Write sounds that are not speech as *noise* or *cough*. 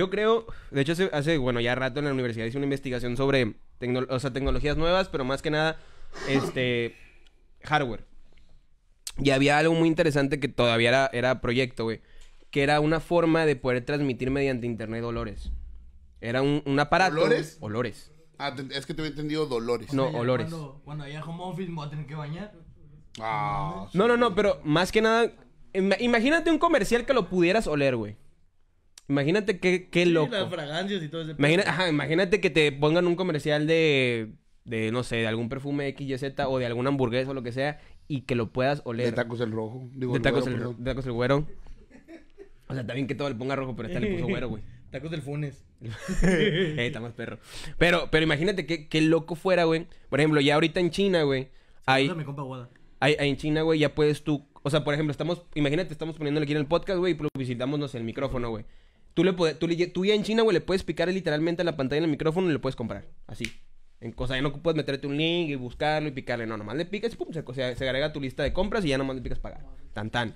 Yo creo, de hecho hace, hace, bueno, ya rato en la universidad hice una investigación sobre o sea, tecnologías nuevas, pero más que nada, este, hardware. Y había algo muy interesante que todavía era, era proyecto, güey, que era una forma de poder transmitir mediante internet olores. Era un, un aparato. ¿Olores? Ah, es que te había entendido dolores. No, olores. Cuando, cuando haya home office me voy a tener que bañar. Ah. No, no, no, pero más que nada, imagínate un comercial que lo pudieras oler, güey. Imagínate qué, qué loco. imagínate que te pongan un comercial de, de, no sé, de algún perfume XYZ o de alguna hamburguesa o lo que sea y que lo puedas oler. De tacos el rojo. Digo, de, tacos el, de tacos el güero. O sea, está bien que todo le ponga rojo, pero está le puso güero, güey. *laughs* Tacos del Funes. *laughs* está más perro. Pero, pero imagínate qué, qué loco fuera, güey. Por ejemplo, ya ahorita en China, güey. ahí compa en China, güey, ya puedes tú. O sea, por ejemplo, estamos. Imagínate, estamos poniéndole aquí en el podcast, güey, y pues, visitamos el micrófono, güey. Tú, le puede, tú, ya en China, güey, le puedes picar literalmente a la pantalla el micrófono y le puedes comprar. Así. En cosa, ya no puedes meterte un link y buscarlo y picarle. No, nomás le picas y pum, se, agrega a tu lista de compras y ya nomás le picas pagar. Tan tan.